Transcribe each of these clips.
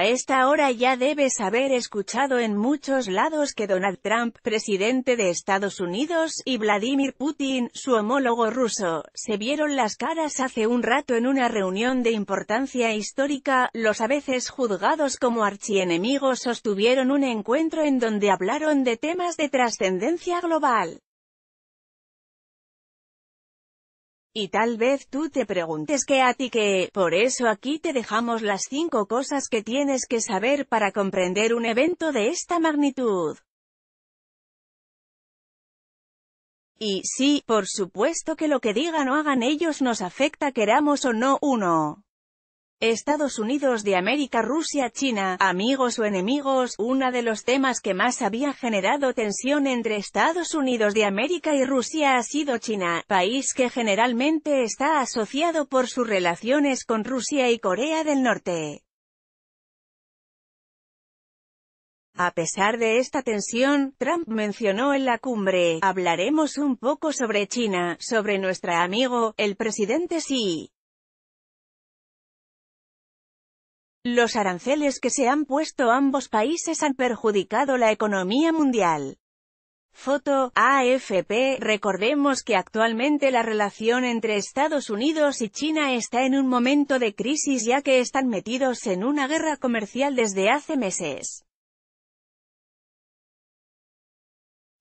A esta hora ya debes haber escuchado en muchos lados que Donald Trump, presidente de Estados Unidos, y Vladimir Putin, su homólogo ruso, se vieron las caras hace un rato en una reunión de importancia histórica, los a veces juzgados como archienemigos sostuvieron un encuentro en donde hablaron de temas de trascendencia global. Y tal vez tú te preguntes que a ti que, por eso aquí te dejamos las cinco cosas que tienes que saber para comprender un evento de esta magnitud. Y sí, por supuesto que lo que digan o hagan ellos nos afecta queramos o no, uno. Estados Unidos de América Rusia China, amigos o enemigos, uno de los temas que más había generado tensión entre Estados Unidos de América y Rusia ha sido China, país que generalmente está asociado por sus relaciones con Rusia y Corea del Norte. A pesar de esta tensión, Trump mencionó en la cumbre, hablaremos un poco sobre China, sobre nuestra amigo, el presidente Xi. Los aranceles que se han puesto ambos países han perjudicado la economía mundial. Foto, AFP, recordemos que actualmente la relación entre Estados Unidos y China está en un momento de crisis ya que están metidos en una guerra comercial desde hace meses.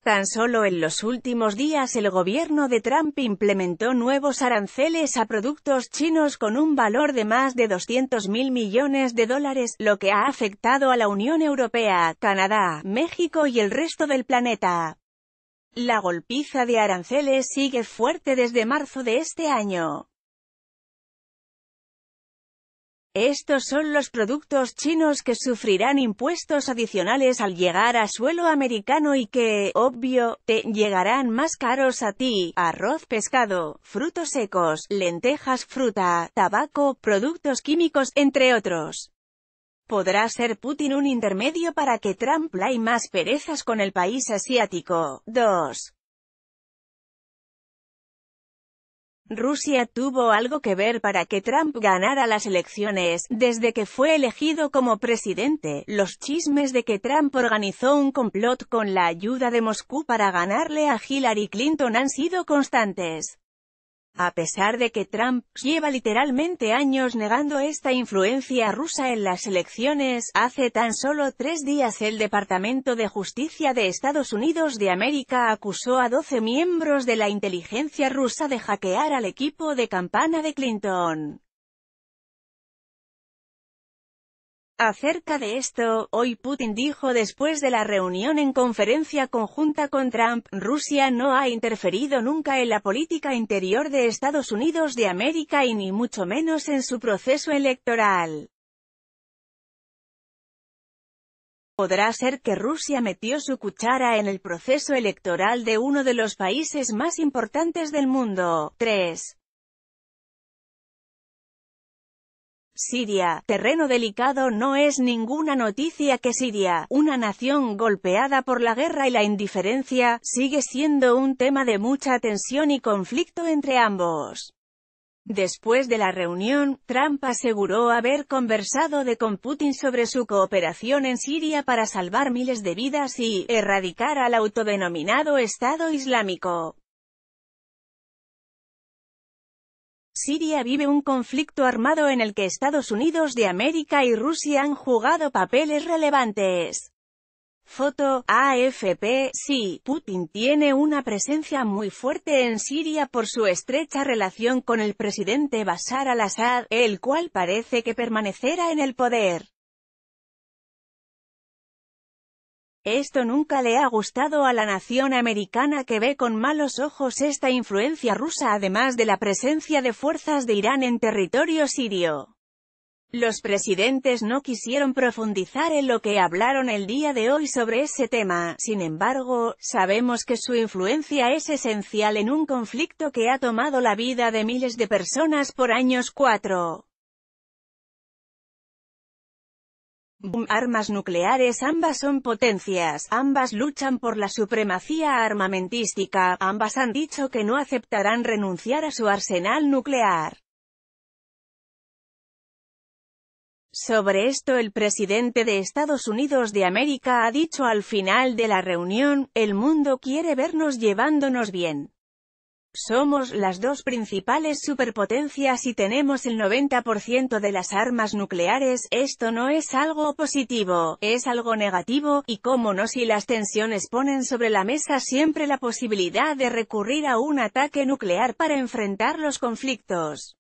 Tan solo en los últimos días el gobierno de Trump implementó nuevos aranceles a productos chinos con un valor de más de 200 mil millones de dólares, lo que ha afectado a la Unión Europea, Canadá, México y el resto del planeta. La golpiza de aranceles sigue fuerte desde marzo de este año. Estos son los productos chinos que sufrirán impuestos adicionales al llegar a suelo americano y que, obvio, te llegarán más caros a ti. Arroz, pescado, frutos secos, lentejas, fruta, tabaco, productos químicos, entre otros. ¿Podrá ser Putin un intermedio para que Trump y más perezas con el país asiático? 2. Rusia tuvo algo que ver para que Trump ganara las elecciones. Desde que fue elegido como presidente, los chismes de que Trump organizó un complot con la ayuda de Moscú para ganarle a Hillary Clinton han sido constantes. A pesar de que Trump lleva literalmente años negando esta influencia rusa en las elecciones, hace tan solo tres días el Departamento de Justicia de Estados Unidos de América acusó a 12 miembros de la inteligencia rusa de hackear al equipo de campana de Clinton. Acerca de esto, hoy Putin dijo después de la reunión en conferencia conjunta con Trump, Rusia no ha interferido nunca en la política interior de Estados Unidos de América y ni mucho menos en su proceso electoral. Podrá ser que Rusia metió su cuchara en el proceso electoral de uno de los países más importantes del mundo. 3. Siria, terreno delicado no es ninguna noticia que Siria, una nación golpeada por la guerra y la indiferencia, sigue siendo un tema de mucha tensión y conflicto entre ambos. Después de la reunión, Trump aseguró haber conversado de con Putin sobre su cooperación en Siria para salvar miles de vidas y erradicar al autodenominado Estado Islámico. Siria vive un conflicto armado en el que Estados Unidos de América y Rusia han jugado papeles relevantes. Foto, AFP, sí, Putin tiene una presencia muy fuerte en Siria por su estrecha relación con el presidente Bashar al-Assad, el cual parece que permanecerá en el poder. Esto nunca le ha gustado a la nación americana que ve con malos ojos esta influencia rusa además de la presencia de fuerzas de Irán en territorio sirio. Los presidentes no quisieron profundizar en lo que hablaron el día de hoy sobre ese tema, sin embargo, sabemos que su influencia es esencial en un conflicto que ha tomado la vida de miles de personas por años 4. armas nucleares Ambas son potencias, ambas luchan por la supremacía armamentística, ambas han dicho que no aceptarán renunciar a su arsenal nuclear. Sobre esto el presidente de Estados Unidos de América ha dicho al final de la reunión, el mundo quiere vernos llevándonos bien. Somos las dos principales superpotencias y tenemos el 90% de las armas nucleares, esto no es algo positivo, es algo negativo, y cómo no si las tensiones ponen sobre la mesa siempre la posibilidad de recurrir a un ataque nuclear para enfrentar los conflictos.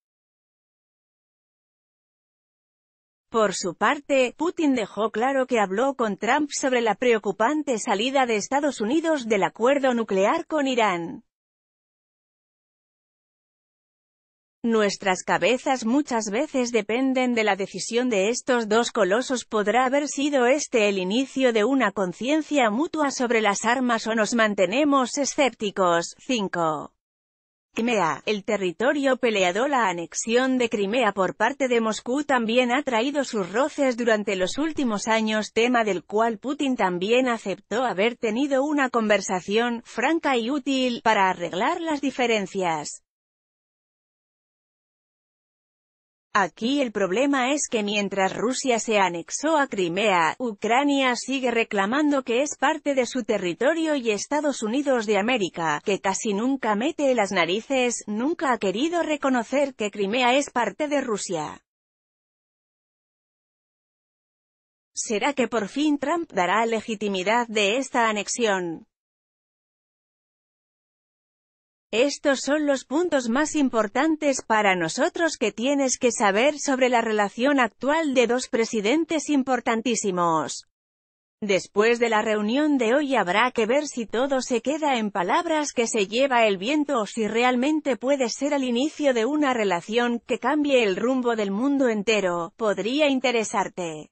Por su parte, Putin dejó claro que habló con Trump sobre la preocupante salida de Estados Unidos del acuerdo nuclear con Irán. Nuestras cabezas muchas veces dependen de la decisión de estos dos colosos. ¿Podrá haber sido este el inicio de una conciencia mutua sobre las armas o nos mantenemos escépticos? 5. Crimea. El territorio peleado la anexión de Crimea por parte de Moscú también ha traído sus roces durante los últimos años, tema del cual Putin también aceptó haber tenido una conversación franca y útil para arreglar las diferencias. Aquí el problema es que mientras Rusia se anexó a Crimea, Ucrania sigue reclamando que es parte de su territorio y Estados Unidos de América, que casi nunca mete las narices, nunca ha querido reconocer que Crimea es parte de Rusia. ¿Será que por fin Trump dará legitimidad de esta anexión? Estos son los puntos más importantes para nosotros que tienes que saber sobre la relación actual de dos presidentes importantísimos. Después de la reunión de hoy habrá que ver si todo se queda en palabras que se lleva el viento o si realmente puede ser el inicio de una relación que cambie el rumbo del mundo entero, podría interesarte.